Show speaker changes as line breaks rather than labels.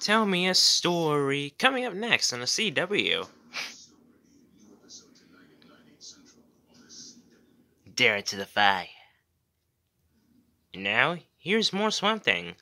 Tell me a story. Coming up next on the CW. Dare to defy. Now, here's more Swamp Thing.